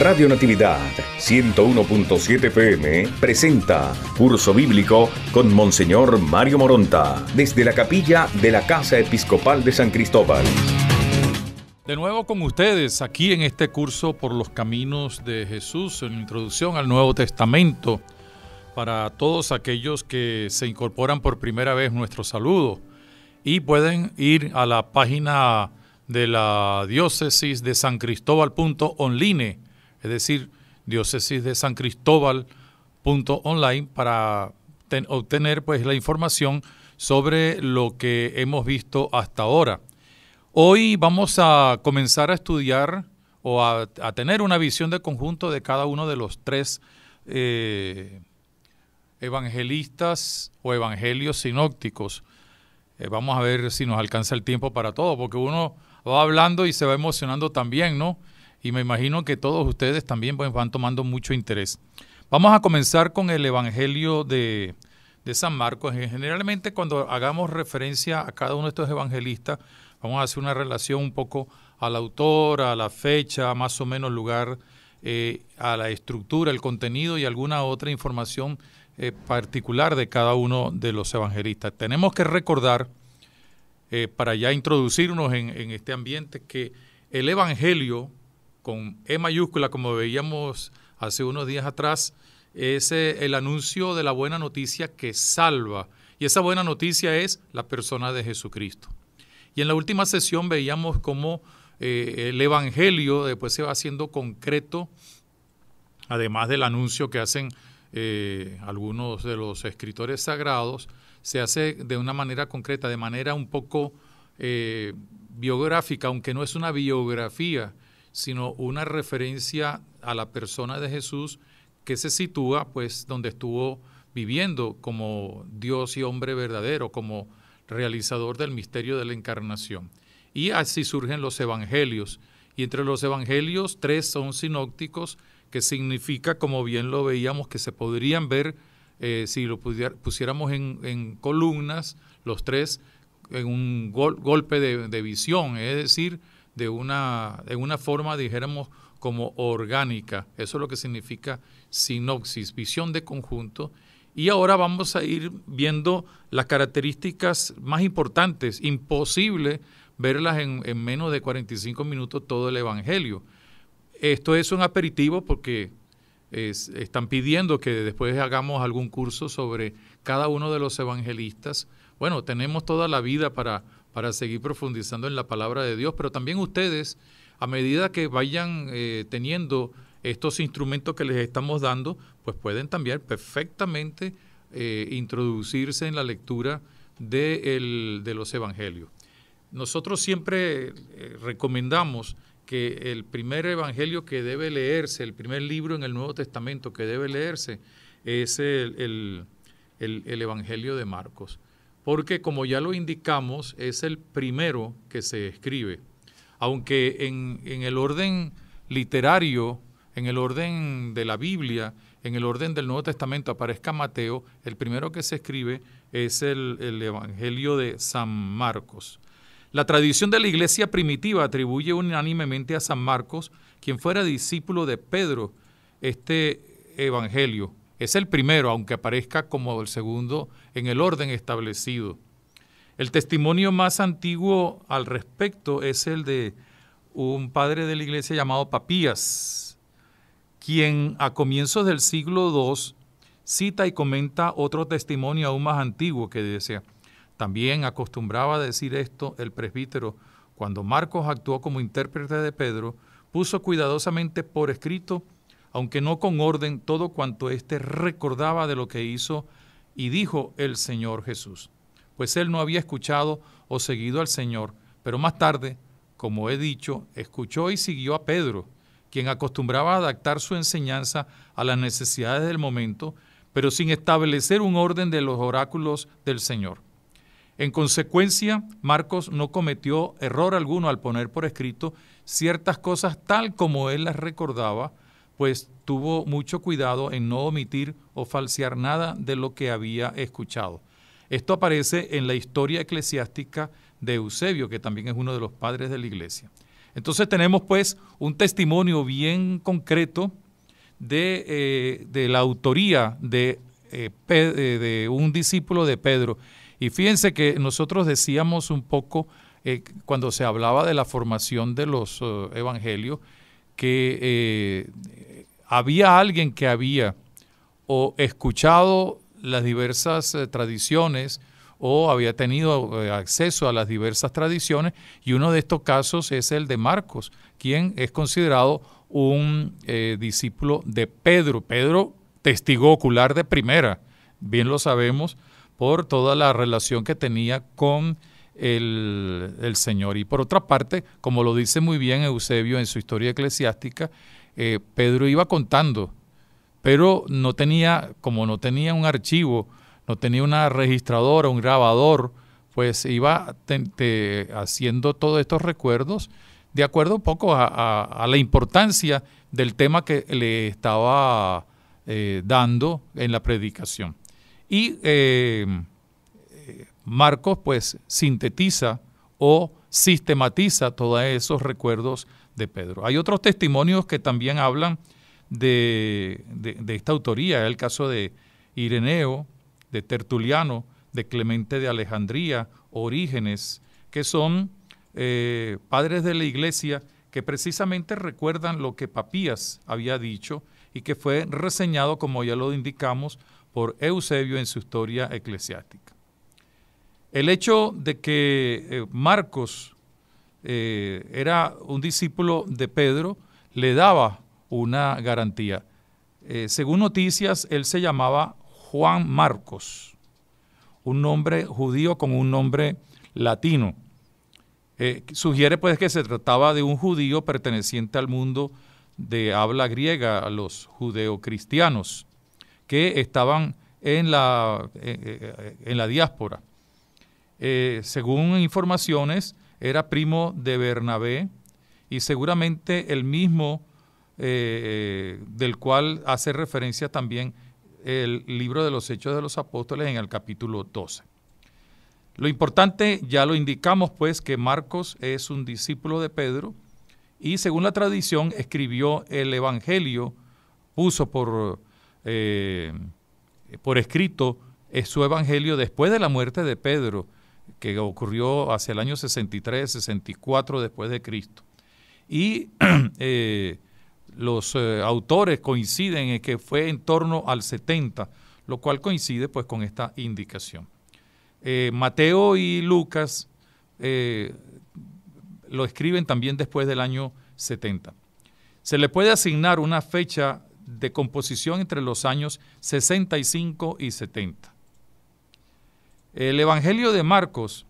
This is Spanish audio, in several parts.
Radio Natividad 101.7 PM presenta Curso Bíblico con Monseñor Mario Moronta desde la capilla de la Casa Episcopal de San Cristóbal. De nuevo con ustedes aquí en este curso por los caminos de Jesús en introducción al Nuevo Testamento para todos aquellos que se incorporan por primera vez nuestro saludo y pueden ir a la página de la diócesis de San Cristóbal.online es decir, diócesis de San online para obtener pues la información sobre lo que hemos visto hasta ahora. Hoy vamos a comenzar a estudiar o a, tener una visión de conjunto de cada uno de los tres eh, evangelistas o evangelios sinópticos. Eh, vamos a ver si nos alcanza el tiempo para todo, porque uno va hablando y se va emocionando también, ¿no? y me imagino que todos ustedes también pues, van tomando mucho interés. Vamos a comenzar con el Evangelio de, San Marcos. Eh, generalmente cuando hagamos referencia a cada uno de estos evangelistas, vamos a hacer una relación un poco al autor, a la fecha, más o menos lugar, eh, a la estructura, el contenido y alguna otra información eh, particular de cada uno de los evangelistas. Tenemos que recordar, para ya introducirnos en este ambiente, que el Evangelio con E mayúscula, como veíamos hace unos días atrás, es eh, el anuncio de la buena noticia que salva. Y esa buena noticia es la persona de Jesucristo. Y en la última sesión veíamos cómo eh, el Evangelio después se va haciendo concreto, además del anuncio que hacen eh, algunos de los escritores sagrados, se hace de una manera concreta, de manera un poco biográfica, aunque no es una biografía, sino una referencia a la persona de Jesús que se sitúa pues donde estuvo viviendo como Dios y hombre verdadero, como realizador del misterio de la encarnación. Y así surgen los evangelios. Y entre los evangelios, tres son sinópticos, que significa, como bien lo veíamos, que se podrían ver, eh, si lo pusiéramos en, columnas, los tres, en un golpe de visión, es decir, de una, una forma, dijéramos, como orgánica. Eso es lo que significa sinopsis, visión de conjunto. Y ahora vamos a ir viendo las características más importantes. Imposible verlas en, menos de 45 minutos todo el Evangelio. Esto es un aperitivo porque están pidiendo que después hagamos algún curso sobre cada uno de los evangelistas. Bueno, tenemos toda la vida para para seguir profundizando en la palabra de Dios, pero también ustedes, a medida que vayan eh, teniendo estos instrumentos que les estamos dando, pues pueden también perfectamente eh, introducirse en la lectura de, los evangelios. Nosotros siempre eh, recomendamos que el primer evangelio que debe leerse, el primer libro en el Nuevo Testamento que debe leerse, es el, el Evangelio de Marcos porque como ya lo indicamos, es el primero que se escribe. Aunque en, el orden literario, en el orden de la Biblia, en el orden del Nuevo Testamento aparezca Mateo, el primero que se escribe es el, Evangelio de San Marcos. La tradición de la iglesia primitiva atribuye unánimemente a San Marcos, quien fuera discípulo de Pedro, este Evangelio. Es el primero, aunque aparezca como el segundo en el orden establecido. El testimonio más antiguo al respecto es el de un padre de la iglesia llamado Papías, quien a comienzos del siglo II cita y comenta otro testimonio aún más antiguo que decía, también acostumbraba a decir esto el presbítero cuando Marcos actuó como intérprete de Pedro, puso cuidadosamente por escrito aunque no con orden, todo cuanto éste recordaba de lo que hizo y dijo el Señor Jesús. Pues él no había escuchado o seguido al Señor, pero más tarde, como he dicho, escuchó y siguió a Pedro, quien acostumbraba a adaptar su enseñanza a las necesidades del momento, pero sin establecer un orden de los oráculos del Señor. En consecuencia, Marcos no cometió error alguno al poner por escrito ciertas cosas tal como él las recordaba, pues tuvo mucho cuidado en no omitir o falsear nada de lo que había escuchado. Esto aparece en la historia eclesiástica de Eusebio, que también es uno de los padres de la iglesia. Entonces tenemos pues un testimonio bien concreto de, eh, de la autoría de, eh, eh, de, un discípulo de Pedro. Y fíjense que nosotros decíamos un poco cuando se hablaba de la formación de los evangelios que había alguien que había o escuchado las diversas eh, tradiciones o había tenido eh, acceso a las diversas tradiciones y uno de estos casos es el de Marcos, quien es considerado un eh, discípulo de Pedro. Pedro, testigo ocular de primera, bien lo sabemos por toda la relación que tenía con el, el Señor. Y por otra parte, como lo dice muy bien Eusebio en su historia eclesiástica, eh, Pedro iba contando, pero no tenía, como no tenía un archivo, no tenía una registradora, un grabador, pues iba haciendo todos estos recuerdos de acuerdo un poco a, la importancia del tema que le estaba eh, dando en la predicación. Y eh, Marcos pues sintetiza o sistematiza todos esos recuerdos de Pedro. Hay otros testimonios que también hablan de, esta autoría, el caso de Ireneo, de Tertuliano, de Clemente de Alejandría, Orígenes, que son eh, padres de la iglesia que precisamente recuerdan lo que Papías había dicho y que fue reseñado, como ya lo indicamos, por Eusebio en su historia eclesiástica. El hecho de que eh, Marcos eh, era un discípulo de Pedro, le daba una garantía. Eh, según noticias, él se llamaba Juan Marcos, un nombre judío con un nombre latino. Eh, sugiere pues que se trataba de un judío perteneciente al mundo de habla griega, a los judeocristianos, que estaban en la, en la diáspora. según informaciones, era primo de Bernabé y seguramente el mismo eh, eh, del cual hace referencia también el libro de los Hechos de los Apóstoles en el capítulo 12. Lo importante, ya lo indicamos pues, que Marcos es un discípulo de Pedro y según la tradición escribió el Evangelio, puso por, eh, por escrito su Evangelio después de la muerte de Pedro que ocurrió hacia el año 63, 64 después de Cristo. Y eh, los eh, autores coinciden en que fue en torno al 70, lo cual coincide pues con esta indicación. Eh, Mateo y Lucas lo escriben también después del año 70. Se le puede asignar una fecha de composición entre los años 65 y 70. El Evangelio de Marcos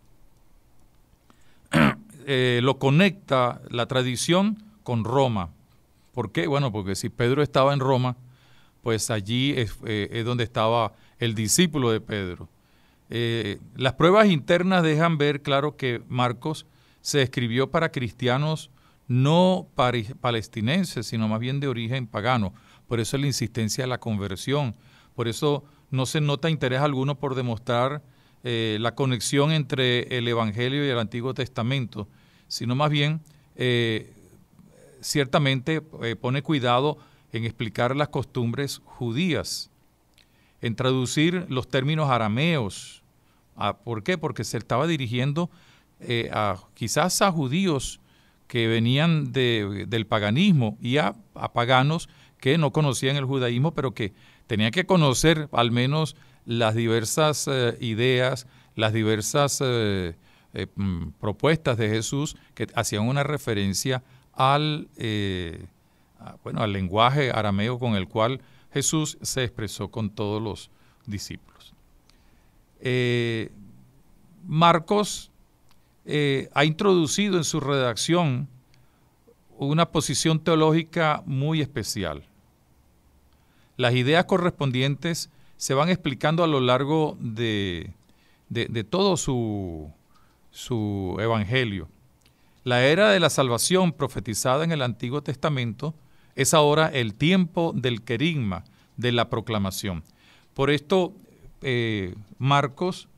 eh, lo conecta la tradición con Roma. ¿Por qué? Bueno, porque si Pedro estaba en Roma, pues allí es, eh, donde estaba el discípulo de Pedro. Eh, las pruebas internas dejan ver claro que Marcos se escribió para cristianos no palestinenses, sino más bien de origen pagano. Por eso la insistencia de la conversión. Por eso no se nota interés alguno por demostrar eh, la conexión entre el Evangelio y el Antiguo Testamento, sino más bien eh, ciertamente eh, pone cuidado en explicar las costumbres judías, en traducir los términos arameos. Ah, ¿Por qué? Porque se estaba dirigiendo a, quizás a judíos que venían del paganismo y a, a paganos que no conocían el judaísmo, pero que tenían que conocer al menos las diversas eh, ideas, las diversas eh, eh, mm, propuestas de Jesús que hacían una referencia al, bueno, al lenguaje arameo con el cual Jesús se expresó con todos los discípulos. Marcos ha introducido en su redacción una posición teológica muy especial. Las ideas correspondientes se van explicando a lo largo de, de, todo su, su evangelio. La era de la salvación profetizada en el Antiguo Testamento es ahora el tiempo del querigma, de la proclamación. Por esto, eh, Marcos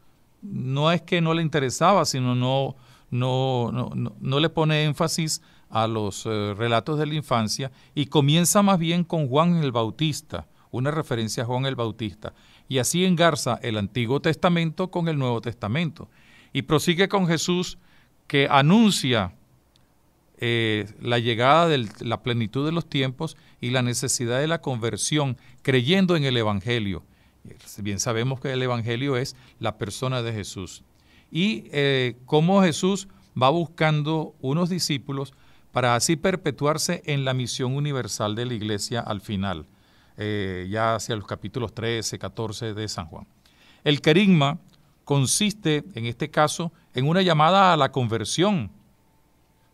no es que no le interesaba, sino no, no, no, le pone énfasis a los eh, relatos de la infancia y comienza más bien con Juan el Bautista, una referencia a Juan el Bautista, y así engarza el Antiguo Testamento con el Nuevo Testamento. Y prosigue con Jesús que anuncia eh, la llegada de la plenitud de los tiempos y la necesidad de la conversión, creyendo en el Evangelio. Bien sabemos que el Evangelio es la persona de Jesús. Y eh, cómo Jesús va buscando unos discípulos para así perpetuarse en la misión universal de la iglesia al final. Eh, ya hacia los capítulos 13, 14 de San Juan. El querigma consiste, en este caso, en una llamada a la conversión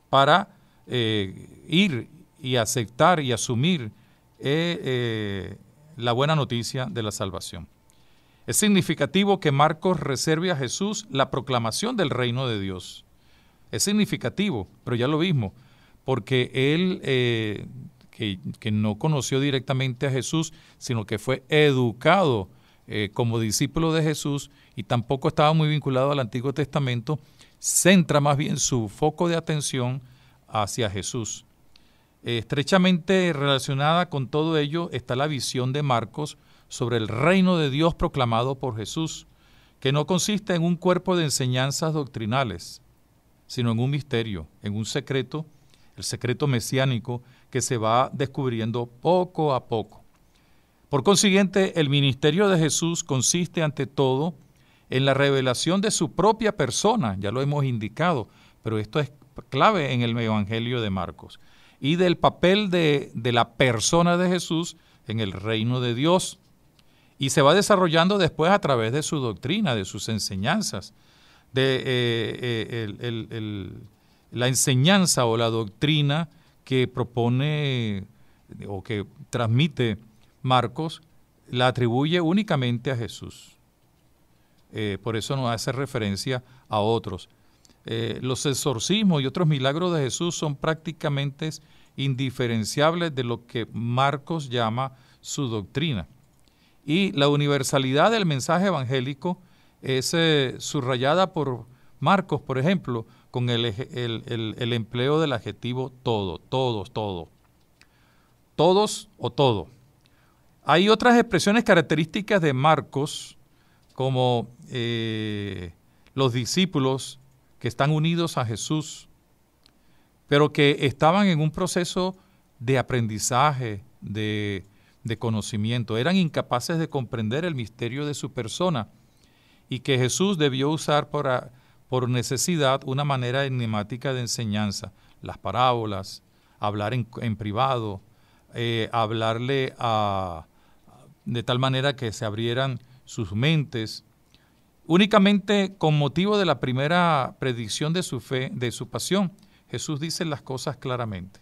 para eh, ir y aceptar y asumir eh, la buena noticia de la salvación. Es significativo que Marcos reserve a Jesús la proclamación del reino de Dios. Es significativo, pero ya lo mismo, porque él que, no conoció directamente a Jesús, sino que fue educado eh, como discípulo de Jesús y tampoco estaba muy vinculado al Antiguo Testamento, centra más bien su foco de atención hacia Jesús. estrechamente relacionada con todo ello está la visión de Marcos sobre el reino de Dios proclamado por Jesús, que no consiste en un cuerpo de enseñanzas doctrinales, sino en un misterio, en un secreto, el secreto mesiánico, que se va descubriendo poco a poco. Por consiguiente, el ministerio de Jesús consiste ante todo en la revelación de su propia persona, ya lo hemos indicado, pero esto es clave en el Evangelio de Marcos, y del papel de, la persona de Jesús en el reino de Dios. Y se va desarrollando después a través de su doctrina, de sus enseñanzas, de eh, eh, la enseñanza o la doctrina que propone eh, o que transmite Marcos la atribuye únicamente a Jesús. Eh, por eso no hace referencia a otros. Eh, los exorcismos y otros milagros de Jesús son prácticamente indiferenciables de lo que Marcos llama su doctrina. Y la universalidad del mensaje evangélico es subrayada por Marcos, por ejemplo, con el, empleo del adjetivo todo, todos, todo. Todos o todo. Hay otras expresiones características de Marcos, como eh, los discípulos que están unidos a Jesús, pero que estaban en un proceso de aprendizaje, de conocimiento. Eran incapaces de comprender el misterio de su persona y que Jesús debió usar para por necesidad una manera enigmática de enseñanza, las parábolas, hablar en, privado, eh, hablarle a, de tal manera que se abrieran sus mentes. Únicamente con motivo de la primera predicción de su fe, de su pasión, Jesús dice las cosas claramente,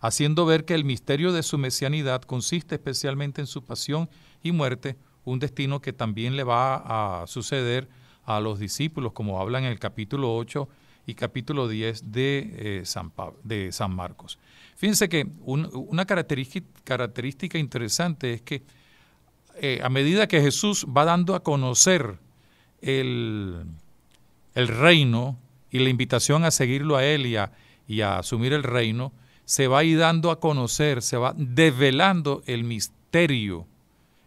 haciendo ver que el misterio de su mesianidad consiste especialmente en su pasión y muerte, un destino que también le va a suceder a los discípulos, como habla en el capítulo 8 y capítulo 10 de, eh, San, de San Marcos. Fíjense que una característica, interesante es que eh, a medida que Jesús va dando a conocer el, el, reino y la invitación a seguirlo a Él y a, asumir el reino, se va y dando a conocer, se va develando el misterio,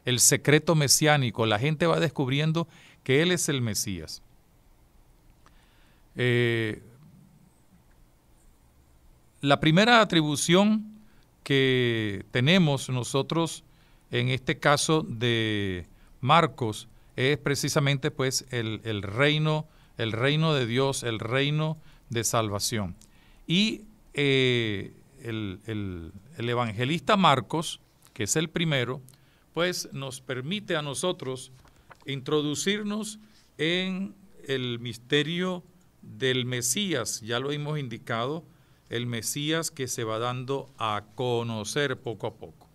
el secreto mesiánico. La gente va descubriendo que Él es el Mesías. Eh, la primera atribución que tenemos nosotros en este caso de Marcos es precisamente pues el, reino, el reino de Dios, el reino de salvación. Y eh, el, el, evangelista Marcos, que es el primero, pues nos permite a nosotros introducirnos en el misterio del Mesías, ya lo hemos indicado, el Mesías que se va dando a conocer poco a poco.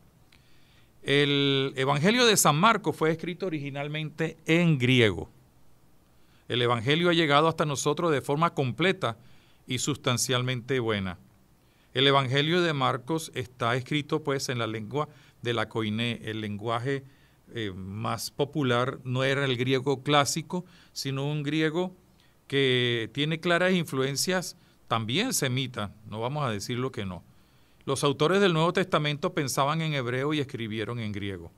El Evangelio de San Marcos fue escrito originalmente en griego. El Evangelio ha llegado hasta nosotros de forma completa y sustancialmente buena. El Evangelio de Marcos está escrito pues en la lengua de la coiné, el lenguaje eh, más popular no era el griego clásico, sino un griego que tiene claras influencias también semita no vamos a decir lo que no. Los autores del Nuevo Testamento pensaban en hebreo y escribieron en griego.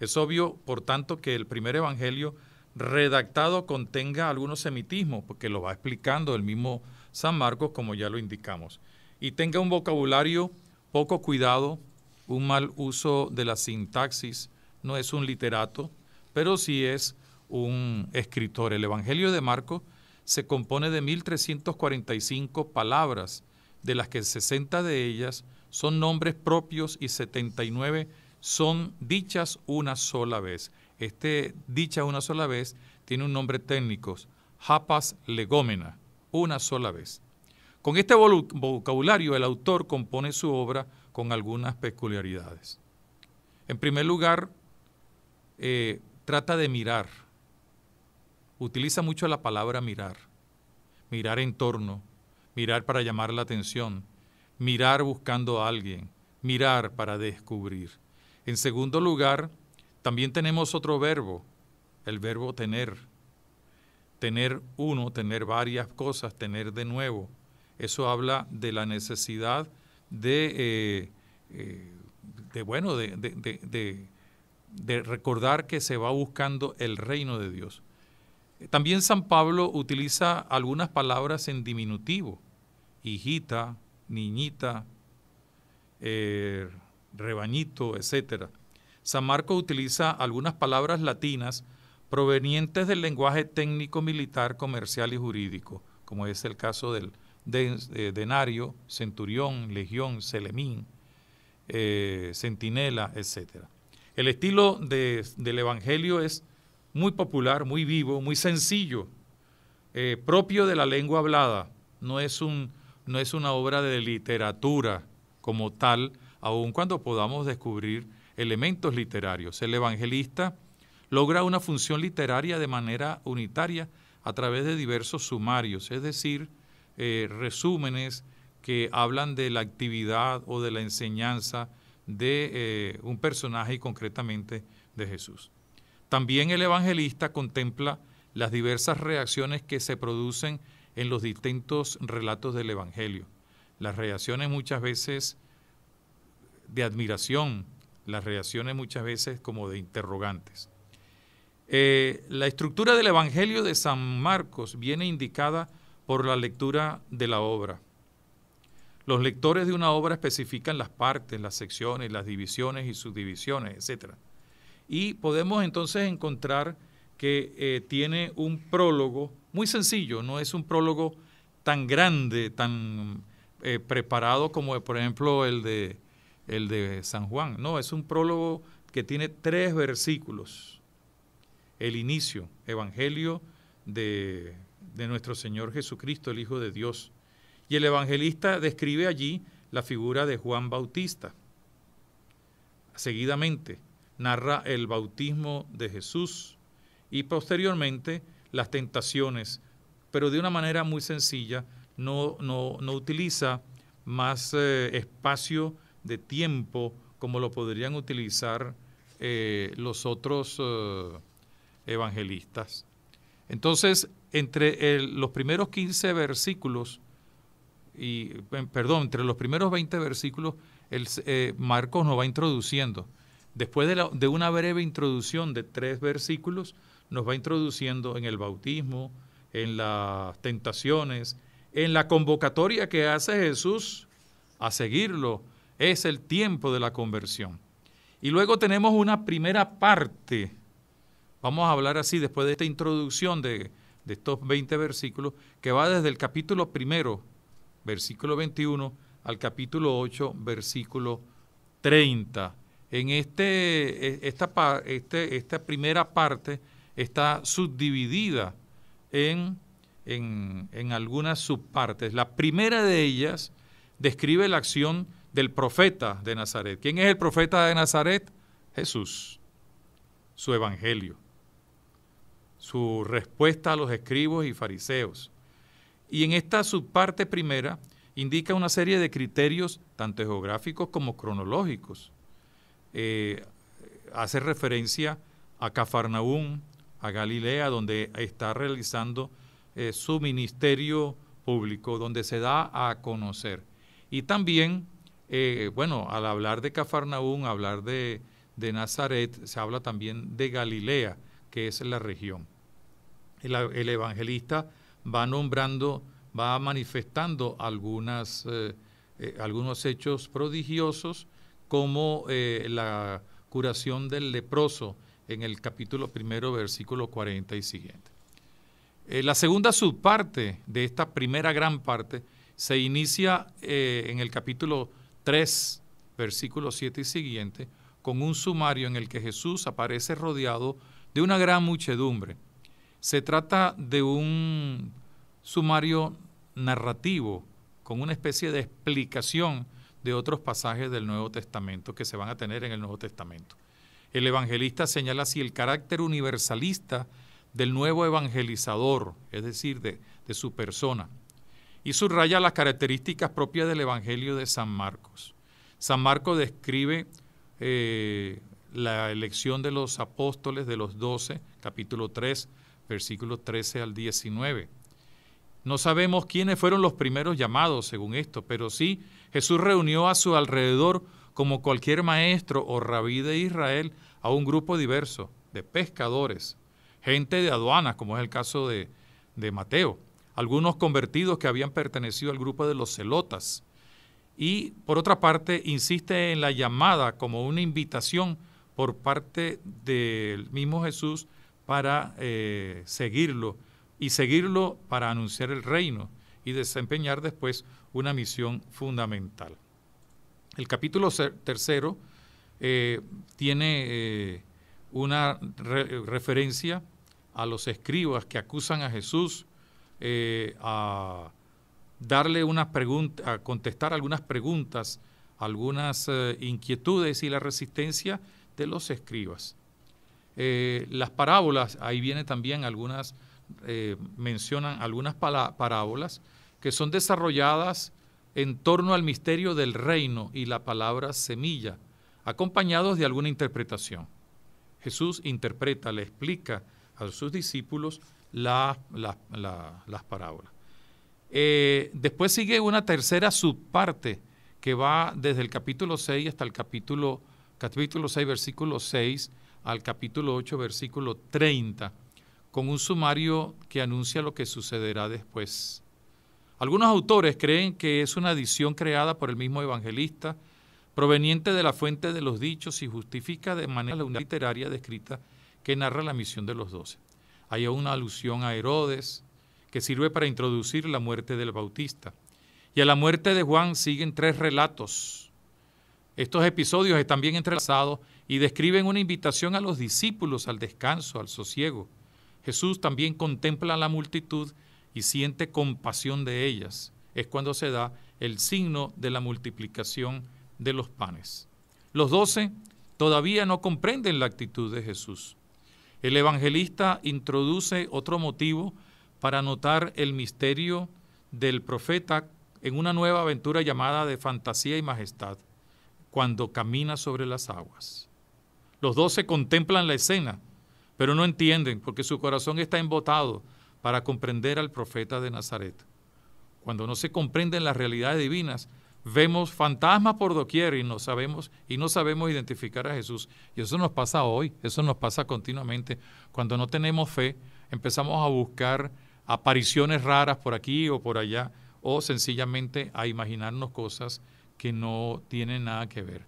Es obvio, por tanto, que el primer evangelio redactado contenga algunos semitismos, porque lo va explicando el mismo San Marcos, como ya lo indicamos, y tenga un vocabulario poco cuidado, un mal uso de la sintaxis, no es un literato, pero sí es un escritor. El Evangelio de Marcos se compone de 1.345 palabras, de las que 60 de ellas son nombres propios y 79 son dichas una sola vez. Este dicha una sola vez tiene un nombre técnico, japas legómena, una sola vez. Con este vocabulario el autor compone su obra con algunas peculiaridades. En primer lugar, eh, trata de mirar, utiliza mucho la palabra mirar, mirar en torno, mirar para llamar la atención, mirar buscando a alguien, mirar para descubrir. En segundo lugar, también tenemos otro verbo, el verbo tener. Tener uno, tener varias cosas, tener de nuevo. Eso habla de la necesidad de, eh, eh, de bueno, de, de recordar que se va buscando el reino de Dios. También San Pablo utiliza algunas palabras en diminutivo, hijita, niñita, eh, rebañito, etc. San Marco utiliza algunas palabras latinas provenientes del lenguaje técnico, militar, comercial y jurídico, como es el caso del eh, denario, centurión, legión, selemín, eh, centinela, etcétera. El estilo del Evangelio es muy popular, muy vivo, muy sencillo, eh, propio de la lengua hablada. No es, un, no es una obra de literatura como tal, aun cuando podamos descubrir elementos literarios. El evangelista logra una función literaria de manera unitaria a través de diversos sumarios, es decir, eh, resúmenes que hablan de la actividad o de la enseñanza de eh, un personaje y concretamente de Jesús. También el evangelista contempla las diversas reacciones que se producen en los distintos relatos del Evangelio. Las reacciones muchas veces de admiración, las reacciones muchas veces como de interrogantes. Eh, la estructura del Evangelio de San Marcos viene indicada por la lectura de la obra. Los lectores de una obra especifican las partes, las secciones, las divisiones y subdivisiones, etc. Y podemos entonces encontrar que eh, tiene un prólogo muy sencillo, no es un prólogo tan grande, tan eh, preparado como por ejemplo el de, el de San Juan. No, es un prólogo que tiene tres versículos. El inicio, Evangelio de nuestro Señor Jesucristo, el Hijo de Dios y el evangelista describe allí la figura de Juan Bautista. Seguidamente narra el bautismo de Jesús y posteriormente las tentaciones, pero de una manera muy sencilla, no, no, utiliza más eh, espacio de tiempo como lo podrían utilizar eh, los otros eh, evangelistas. Entonces, entre los primeros 15 versículos y perdón, entre los primeros 20 versículos, el, eh, Marcos nos va introduciendo. Después de, una breve introducción de tres versículos, nos va introduciendo en el bautismo, en las tentaciones, en la convocatoria que hace Jesús a seguirlo. Es el tiempo de la conversión. Y luego tenemos una primera parte. Vamos a hablar así después de esta introducción de, de estos 20 versículos, que va desde el capítulo primero versículo 21, al capítulo 8, versículo 30. En este, e, esta, este, esta primera parte está subdividida en, en, en algunas subpartes. La primera de ellas describe la acción del profeta de Nazaret. ¿Quién es el profeta de Nazaret? Jesús, su evangelio, su respuesta a los escribos y fariseos, y en esta subparte primera indica una serie de criterios, tanto geográficos como cronológicos. Eh, hace referencia a Cafarnaúm, a Galilea, donde está realizando eh, su ministerio público, donde se da a conocer. Y también, eh, bueno, al hablar de Cafarnaúm, hablar de, Nazaret, se habla también de Galilea, que es la región. el evangelista va nombrando, va manifestando eh, eh, algunos hechos prodigiosos, como eh, la curación del leproso en el capítulo primero, versículo 40 y siguiente. la segunda subparte de esta primera gran parte se inicia en el capítulo 3, versículo 7 y siguiente, con un sumario en el que Jesús aparece rodeado de una gran muchedumbre se trata de un sumario narrativo con una especie de explicación de otros pasajes del Nuevo Testamento que se van a tener en el Nuevo Testamento. El evangelista señala así el carácter universalista del nuevo evangelizador, es decir, de, su persona, y subraya las características propias del Evangelio de San Marcos. San Marcos describe eh, la elección de los apóstoles de los doce, capítulo 3, versículos 13 al 19. No sabemos quiénes fueron los primeros llamados según esto, pero sí Jesús reunió a su alrededor, como cualquier maestro o rabí de Israel, a un grupo diverso de pescadores, gente de aduanas, como es el caso de, de Mateo, algunos convertidos que habían pertenecido al grupo de los celotas. Y por otra parte, insiste en la llamada como una invitación por parte del mismo Jesús para eh, seguirlo y seguirlo para anunciar el reino y desempeñar después una misión fundamental. El capítulo tercero eh, tiene eh, una referencia a los escribas que acusan a Jesús a darle unas preguntas, a contestar algunas preguntas, algunas inquietudes y la resistencia de los escribas. Eh, las parábolas, ahí viene también algunas, eh, mencionan algunas parábolas que son desarrolladas en torno al misterio del reino y la palabra semilla, acompañados de alguna interpretación. Jesús interpreta, le explica a sus discípulos las parábolas. Eh, después sigue una tercera subparte que va desde el capítulo 6 hasta el capítulo, capítulo 6, versículo 6, al capítulo 8, versículo 30, con un sumario que anuncia lo que sucederá después. Algunos autores creen que es una edición creada por el mismo evangelista, proveniente de la fuente de los dichos y justifica de manera literaria descrita que narra la misión de los doce. Hay una alusión a Herodes, que sirve para introducir la muerte del Bautista. Y a la muerte de Juan siguen tres relatos. Estos episodios están bien entrelazados y describen una invitación a los discípulos al descanso, al sosiego. Jesús también contempla a la multitud y siente compasión de ellas. Es cuando se da el signo de la multiplicación de los panes. Los doce todavía no comprenden la actitud de Jesús. El evangelista introduce otro motivo para notar el misterio del profeta en una nueva aventura llamada de fantasía y majestad, cuando camina sobre las aguas. Los se contemplan la escena, pero no entienden porque su corazón está embotado para comprender al profeta de Nazaret. Cuando no se comprenden las realidades divinas, vemos fantasmas por doquier y no sabemos y no sabemos identificar a Jesús. Y eso nos pasa hoy, eso nos pasa continuamente. Cuando no tenemos fe, empezamos a buscar apariciones raras por aquí o por allá o sencillamente a imaginarnos cosas que no tienen nada que ver.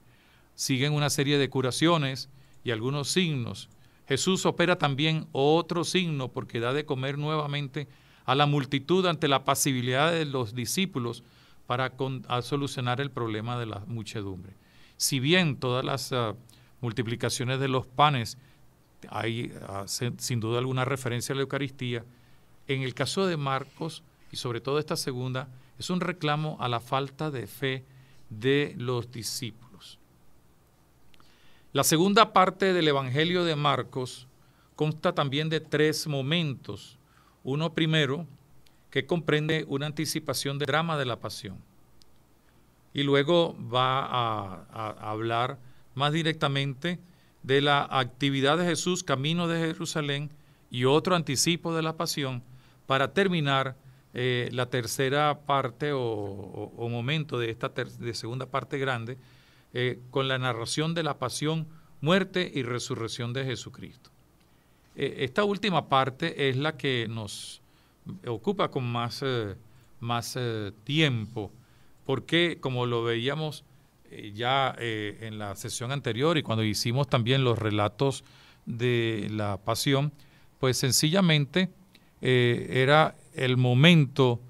Siguen una serie de curaciones, y algunos signos. Jesús opera también otro signo porque da de comer nuevamente a la multitud ante la pasibilidad de los discípulos para solucionar el problema de la muchedumbre. Si bien todas las ah, multiplicaciones de los panes hay ah, sin duda alguna referencia a la Eucaristía, en el caso de Marcos y sobre todo esta segunda es un reclamo a la falta de fe de los discípulos. La segunda parte del Evangelio de Marcos consta también de tres momentos. Uno primero, que comprende una anticipación del drama de la pasión. Y luego va a, hablar más directamente de la actividad de Jesús camino de Jerusalén y otro anticipo de la pasión para terminar eh, la tercera parte o, momento de esta de segunda parte grande, eh, con la narración de la pasión, muerte y resurrección de Jesucristo. Eh, esta última parte es la que nos ocupa con más eh, tiempo, porque como lo veíamos ya en la sesión anterior y cuando hicimos también los relatos de la pasión, pues sencillamente era el momento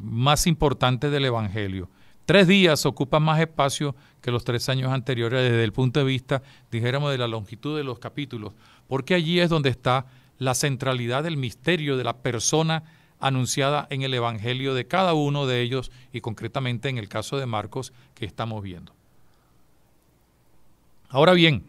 más importante del Evangelio tres días ocupan más espacio que los tres años anteriores desde el punto de vista, dijéramos, de la longitud de los capítulos, porque allí es donde está la centralidad del misterio de la persona anunciada en el Evangelio de cada uno de ellos y concretamente en el caso de Marcos que estamos viendo. Ahora bien,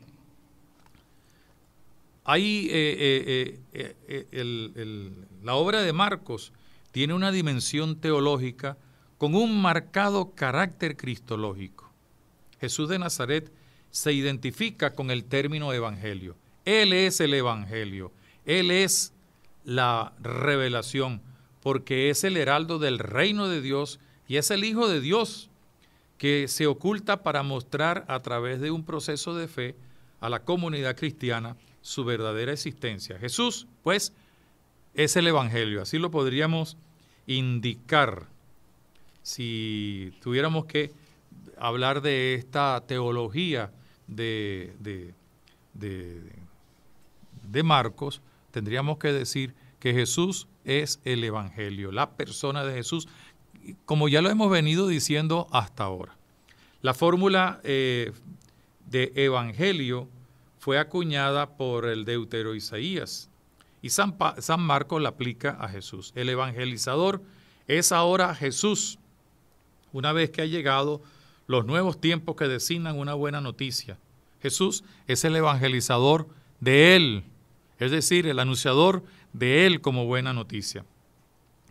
ahí eh, eh, eh, la obra de Marcos tiene una dimensión teológica con un marcado carácter cristológico. Jesús de Nazaret se identifica con el término evangelio. Él es el evangelio, Él es la revelación, porque es el heraldo del reino de Dios y es el Hijo de Dios que se oculta para mostrar a través de un proceso de fe a la comunidad cristiana su verdadera existencia. Jesús, pues, es el Evangelio, así lo podríamos indicar si tuviéramos que hablar de esta teología de, de, Marcos, tendríamos que decir que Jesús es el Evangelio, la persona de Jesús, como ya lo hemos venido diciendo hasta ahora. La fórmula eh, de Evangelio fue acuñada por el deutero Isaías y San, San Marcos la aplica a Jesús. El evangelizador es ahora Jesús, una vez que ha llegado los nuevos tiempos que designan una buena noticia. Jesús es el evangelizador de Él, es decir, el anunciador de Él como buena noticia.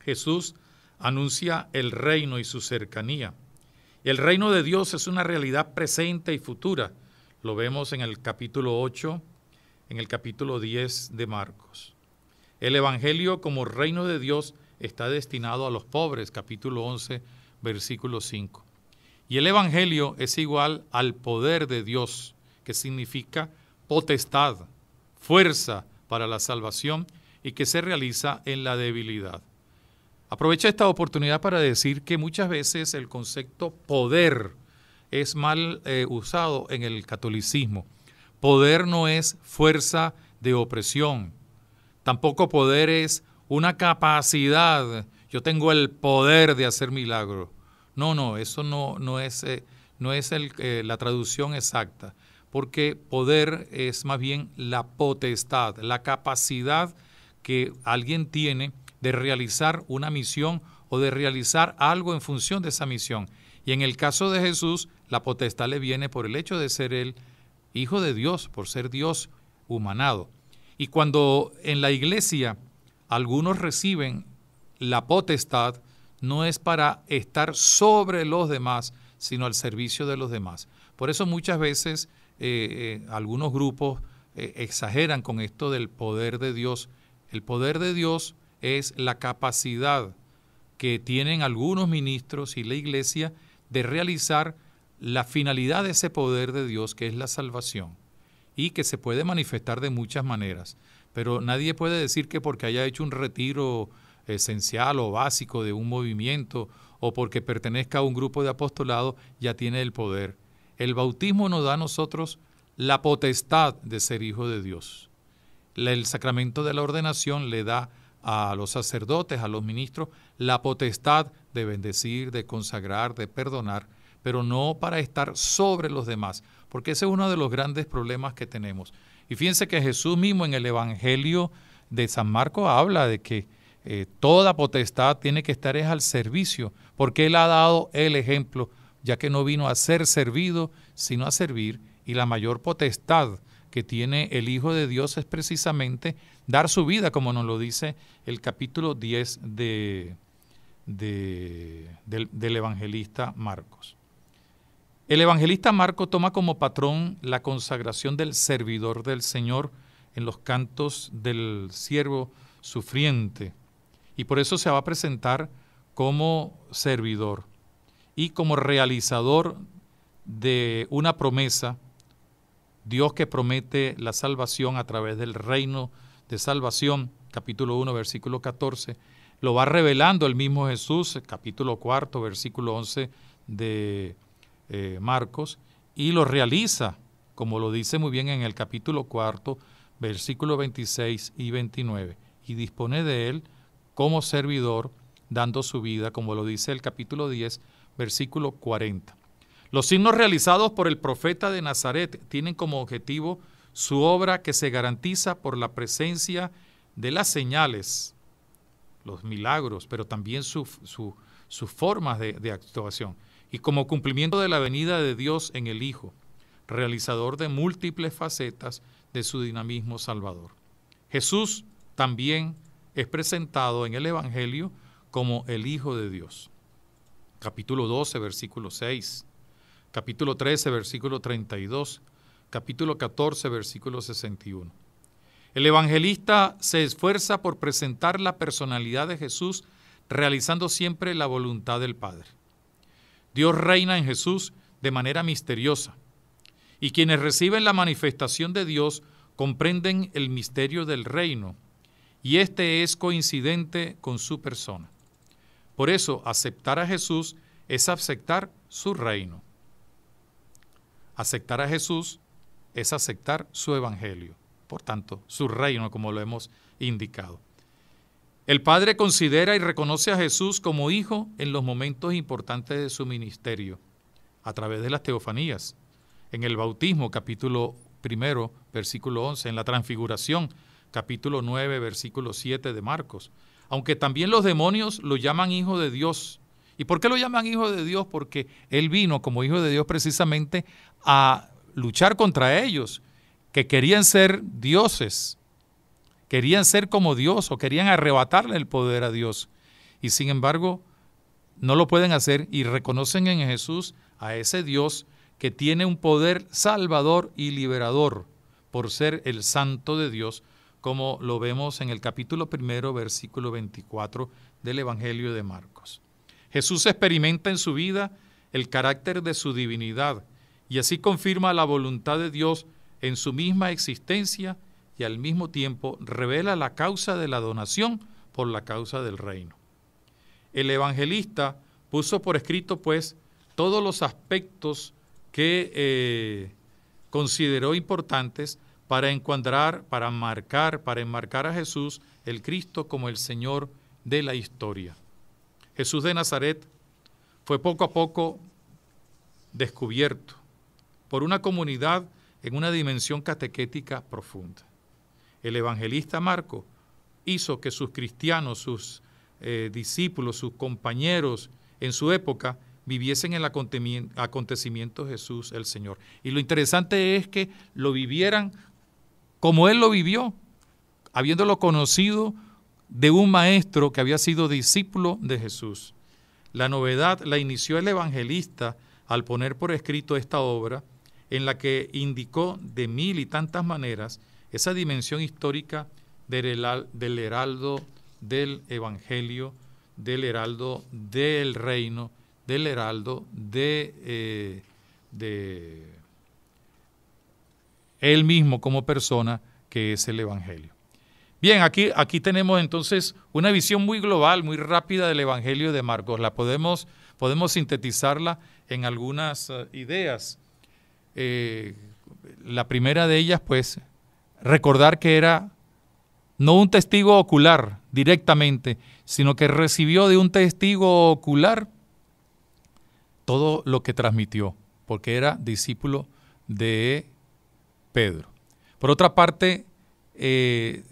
Jesús anuncia el reino y su cercanía. El reino de Dios es una realidad presente y futura. Lo vemos en el capítulo 8, en el capítulo 10 de Marcos. El Evangelio como reino de Dios está destinado a los pobres, capítulo 11, versículo 5. Y el Evangelio es igual al poder de Dios, que significa potestad, fuerza para la salvación y que se realiza en la debilidad. Aprovecha esta oportunidad para decir que muchas veces el concepto poder es mal eh, usado en el catolicismo. Poder no es fuerza de opresión, tampoco poder es una capacidad yo tengo el poder de hacer milagros. No, no, eso no, no es, eh, no es eh, la traducción exacta, porque poder es más bien la potestad, la capacidad que alguien tiene de realizar una misión o de realizar algo en función de esa misión. Y en el caso de Jesús, la potestad le viene por el hecho de ser el hijo de Dios, por ser Dios humanado. Y cuando en la iglesia algunos reciben la potestad no es para estar sobre los demás, sino al servicio de los demás. Por eso muchas veces eh, eh, algunos grupos eh, exageran con esto del poder de Dios. El poder de Dios es la capacidad que tienen algunos ministros y la iglesia de realizar la finalidad de ese poder de Dios, que es la salvación, y que se puede manifestar de muchas maneras. Pero nadie puede decir que porque haya hecho un retiro esencial o básico de un movimiento o porque pertenezca a un grupo de apostolado, ya tiene el poder. El bautismo nos da a nosotros la potestad de ser hijo de Dios. El sacramento de la ordenación le da a los sacerdotes, a los ministros, la potestad de bendecir, de consagrar, de perdonar, pero no para estar sobre los demás, porque ese es uno de los grandes problemas que tenemos. Y fíjense que Jesús mismo en el Evangelio de San Marcos habla de que eh, toda potestad tiene que estar es al servicio, porque Él ha dado el ejemplo, ya que no vino a ser servido, sino a servir, y la mayor potestad que tiene el Hijo de Dios es precisamente dar su vida, como nos lo dice el capítulo 10 de, del, evangelista Marcos. El evangelista Marco toma como patrón la consagración del servidor del Señor en los cantos del siervo sufriente y por eso se va a presentar como servidor y como realizador de una promesa, Dios que promete la salvación a través del reino de salvación, capítulo 1, versículo 14, lo va revelando el mismo Jesús, capítulo 4, versículo 11 de eh, Marcos, y lo realiza, como lo dice muy bien en el capítulo 4, versículo 26 y 29, y dispone de él como servidor, dando su vida, como lo dice el capítulo 10, versículo 40. Los signos realizados por el profeta de Nazaret tienen como objetivo su obra que se garantiza por la presencia de las señales, los milagros, pero también sus formas de actuación, y como cumplimiento de la venida de Dios en el Hijo, realizador de múltiples facetas de su dinamismo salvador. Jesús también es presentado en el Evangelio como el Hijo de Dios. Capítulo 12, versículo 6, capítulo 13, versículo 32, capítulo 14, versículo 61. El evangelista se esfuerza por presentar la personalidad de Jesús realizando siempre la voluntad del Padre. Dios reina en Jesús de manera misteriosa y quienes reciben la manifestación de Dios comprenden el misterio del reino y este es coincidente con su persona. Por eso, aceptar a Jesús es aceptar su reino. Aceptar a Jesús es aceptar su evangelio, por tanto, su reino, como lo hemos indicado. El Padre considera y reconoce a Jesús como hijo en los momentos importantes de su ministerio, a través de las teofanías, en el bautismo, capítulo primero, versículo 11, en la transfiguración, capítulo 9, versículo 7 de Marcos. Aunque también los demonios lo llaman hijo de Dios. ¿Y por qué lo llaman hijo de Dios? Porque él vino como hijo de Dios precisamente a luchar contra ellos, que querían ser dioses, querían ser como Dios o querían arrebatarle el poder a Dios. Y sin embargo, no lo pueden hacer y reconocen en Jesús a ese Dios que tiene un poder salvador y liberador por ser el santo de Dios, como lo vemos en el capítulo primero, versículo 24 del Evangelio de Marcos. Jesús experimenta en su vida el carácter de su divinidad y así confirma la voluntad de Dios en su misma existencia y al mismo tiempo revela la causa de la donación por la causa del reino. El evangelista puso por escrito pues todos los aspectos que eh, consideró importantes para encuadrar, para marcar, para enmarcar a Jesús, el Cristo, como el Señor de la historia. Jesús de Nazaret fue poco a poco descubierto por una comunidad en una dimensión catequética profunda. El evangelista Marco hizo que sus cristianos, sus eh, discípulos, sus compañeros en su época viviesen el acontecimiento Jesús el Señor. Y lo interesante es que lo vivieran como él lo vivió, habiéndolo conocido de un maestro que había sido discípulo de Jesús. La novedad la inició el evangelista al poner por escrito esta obra, en la que indicó de mil y tantas maneras esa dimensión histórica del heraldo del Evangelio, del heraldo del reino, del heraldo de, eh, de él mismo como persona, que es el Evangelio. Bien, aquí, aquí tenemos entonces una visión muy global, muy rápida del Evangelio de Marcos. La podemos, podemos sintetizarla en algunas eh, ideas. Eh, la primera de ellas, pues, recordar que era no un testigo ocular directamente, sino que recibió de un testigo ocular todo lo que transmitió, porque era discípulo de Pedro. Por otra parte, eh,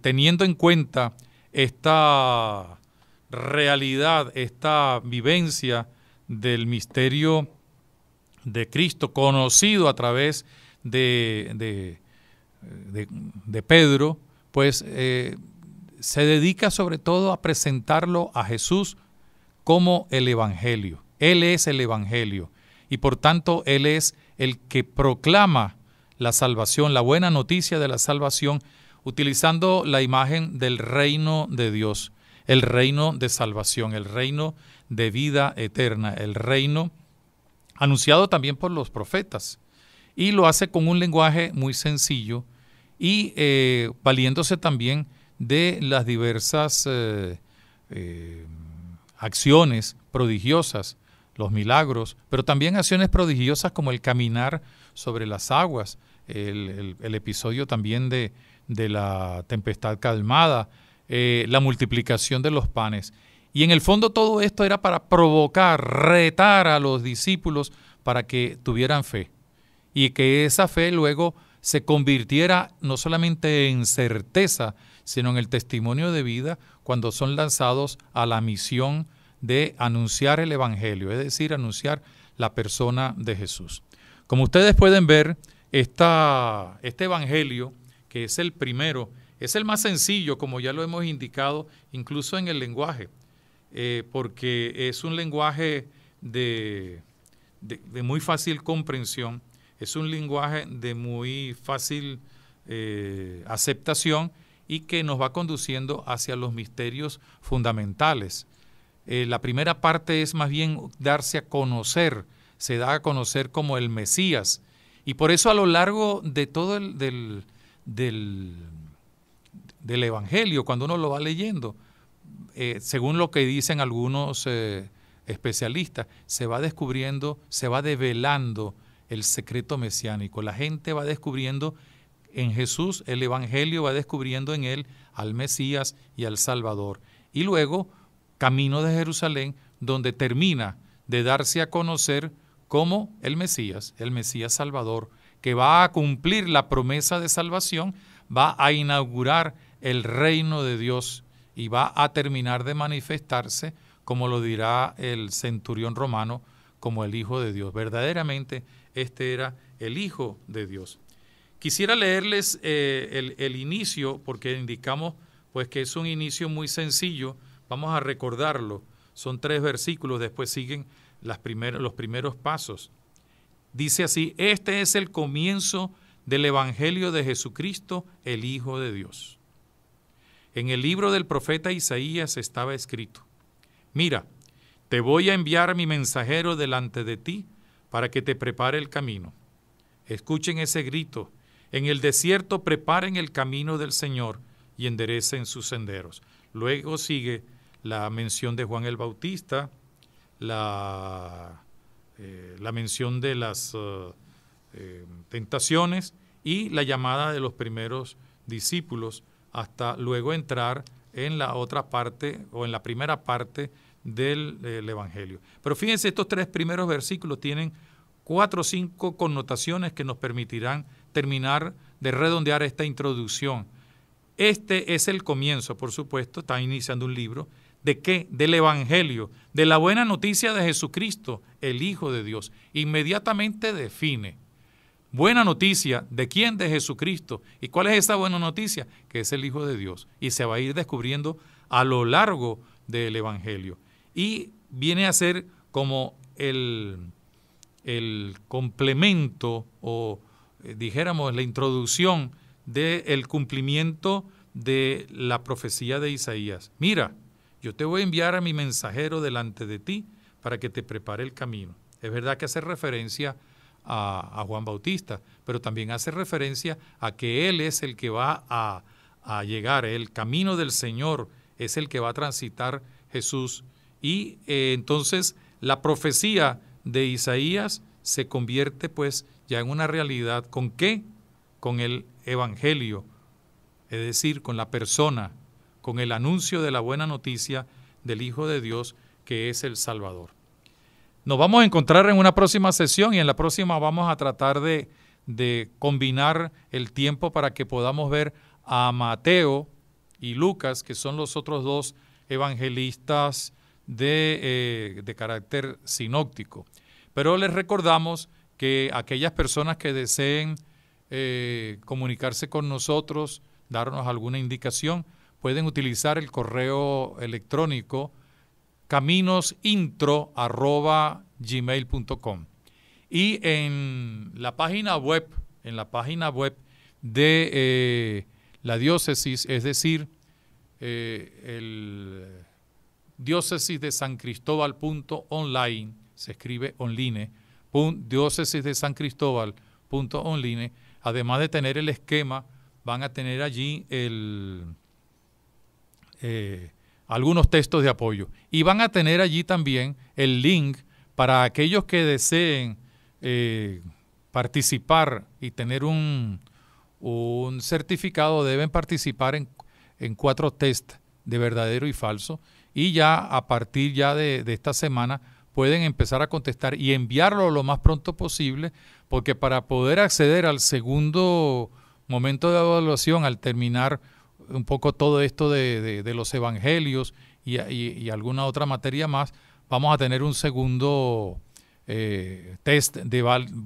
teniendo en cuenta esta realidad, esta vivencia del misterio de Cristo, conocido a través de, de, Pedro, pues eh, se dedica sobre todo a presentarlo a Jesús como el Evangelio. Él es el Evangelio y por tanto Él es el que proclama la salvación, la buena noticia de la salvación, utilizando la imagen del reino de Dios, el reino de salvación, el reino de vida eterna, el reino anunciado también por los profetas. Y lo hace con un lenguaje muy sencillo y eh, valiéndose también de las diversas eh, eh, acciones prodigiosas los milagros, pero también acciones prodigiosas como el caminar sobre las aguas, el, episodio también de, la tempestad calmada, eh, la multiplicación de los panes. Y en el fondo todo esto era para provocar, retar a los discípulos para que tuvieran fe y que esa fe luego se convirtiera no solamente en certeza, sino en el testimonio de vida cuando son lanzados a la misión de anunciar el Evangelio, es decir, anunciar la persona de Jesús. Como ustedes pueden ver, esta, este Evangelio, que es el primero, es el más sencillo, como ya lo hemos indicado, incluso en el lenguaje, eh, porque es un lenguaje de, muy fácil comprensión, es un lenguaje de muy fácil eh, aceptación y que nos va conduciendo hacia los misterios fundamentales eh, la primera parte es más bien darse a conocer, se da a conocer como el Mesías. Y por eso a lo largo de todo el del, Evangelio, cuando uno lo va leyendo, eh, según lo que dicen algunos eh, especialistas, se va descubriendo, se va develando el secreto mesiánico. La gente va descubriendo en Jesús, el Evangelio va descubriendo en él al Mesías y al Salvador. Y luego camino de Jerusalén, donde termina de darse a conocer como el Mesías, el Mesías Salvador, que va a cumplir la promesa de salvación, va a inaugurar el reino de Dios y va a terminar de manifestarse, como lo dirá el centurión romano, como el Hijo de Dios. Verdaderamente, este era el Hijo de Dios. Quisiera leerles eh, el, el, inicio, porque indicamos pues que es un inicio muy sencillo, Vamos a recordarlo. Son tres versículos, después siguen los primeros pasos. Dice así, este es el comienzo del Evangelio de Jesucristo, el Hijo de Dios. En el libro del profeta Isaías estaba escrito, mira, te voy a enviar mi mensajero delante de ti para que te prepare el camino. Escuchen ese grito, en el desierto preparen el camino del Señor y enderecen sus senderos. Luego sigue la mención de Juan el Bautista, la, eh, la mención de las eh, eh, tentaciones y la llamada de los primeros discípulos hasta luego entrar en la otra parte o en la primera parte del Evangelio. Pero fíjense, estos tres primeros versículos tienen cuatro o cinco connotaciones que nos permitirán terminar de redondear esta introducción. Este es el comienzo, por supuesto, está iniciando un libro, ¿De qué? Del Evangelio, de la buena noticia de Jesucristo, el Hijo de Dios. Inmediatamente define. Buena noticia, ¿de quién? De Jesucristo. ¿Y cuál es esa buena noticia? Que es el Hijo de Dios. Y se va a ir descubriendo a lo largo del Evangelio. Y viene a ser como el, el complemento o eh, dijéramos la introducción del cumplimiento de la profecía de Isaías. Mira, yo te voy a enviar a mi mensajero delante de ti para que te prepare el camino. Es verdad que hace referencia a, Juan Bautista, pero también hace referencia a que Él es el que va a, llegar, el camino del Señor es el que va a transitar Jesús. Y eh, entonces la profecía de Isaías se convierte pues ya en una realidad. ¿Con qué? Con el Evangelio, es decir, con la persona con el anuncio de la buena noticia del Hijo de Dios que es el Salvador. Nos vamos a encontrar en una próxima sesión y en la próxima vamos a tratar de, combinar el tiempo para que podamos ver a Mateo y Lucas, que son los otros dos evangelistas de, eh, carácter sinóptico. Pero les recordamos que aquellas personas que deseen eh, comunicarse con nosotros, darnos alguna indicación, pueden utilizar el correo electrónico caminosintro.gmail.com. Y en la página web, en la página web de eh, la diócesis, es decir, eh, el diócesis de San Cristóbal se escribe online, diócesis de San Cristóbal además de tener el esquema, van a tener allí el, eh, algunos textos de apoyo. Y van a tener allí también el link para aquellos que deseen eh, participar y tener un, certificado, deben participar en, cuatro test de verdadero y falso. Y ya a partir ya de, de esta semana pueden empezar a contestar y enviarlo lo más pronto posible, porque para poder acceder al segundo momento de evaluación, al terminar un poco todo esto de, los evangelios y, alguna otra materia más, vamos a tener un segundo eh, test de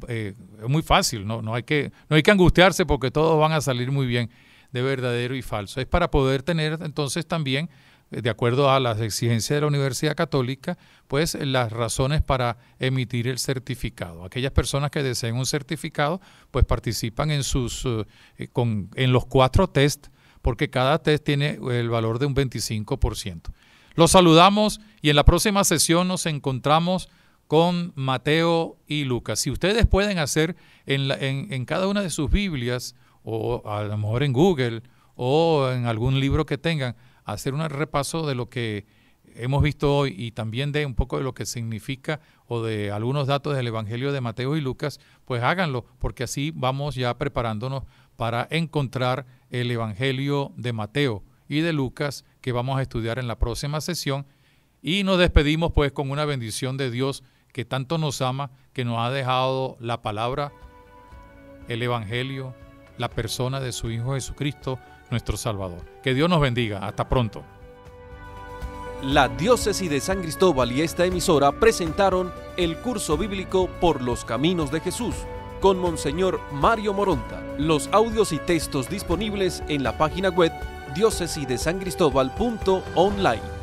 eh, Es muy fácil, ¿no? No, hay que, no hay que angustiarse porque todos van a salir muy bien de verdadero y falso. Es para poder tener entonces también, eh, de acuerdo a las exigencias de la Universidad Católica, pues las razones para emitir el certificado. Aquellas personas que deseen un certificado, pues participan en sus con, en los cuatro test porque cada test tiene el valor de un 25%. Los saludamos y en la próxima sesión nos encontramos con Mateo y Lucas. Si ustedes pueden hacer en, cada una de sus Biblias, o a lo mejor en Google, o en algún libro que tengan, hacer un repaso de lo que hemos visto hoy y también de un poco de lo que significa o de algunos datos del Evangelio de Mateo y Lucas, pues háganlo, porque así vamos ya preparándonos para encontrar el Evangelio de Mateo y de Lucas que vamos a estudiar en la próxima sesión. Y nos despedimos pues con una bendición de Dios que tanto nos ama, que nos ha dejado la palabra, el Evangelio, la persona de su Hijo Jesucristo, nuestro Salvador. Que Dios nos bendiga. Hasta pronto. La diócesis de San Cristóbal y esta emisora presentaron el curso bíblico Por los Caminos de Jesús con Monseñor Mario Moronta. Los audios y textos disponibles en la página web diócesidesangristóbal.online.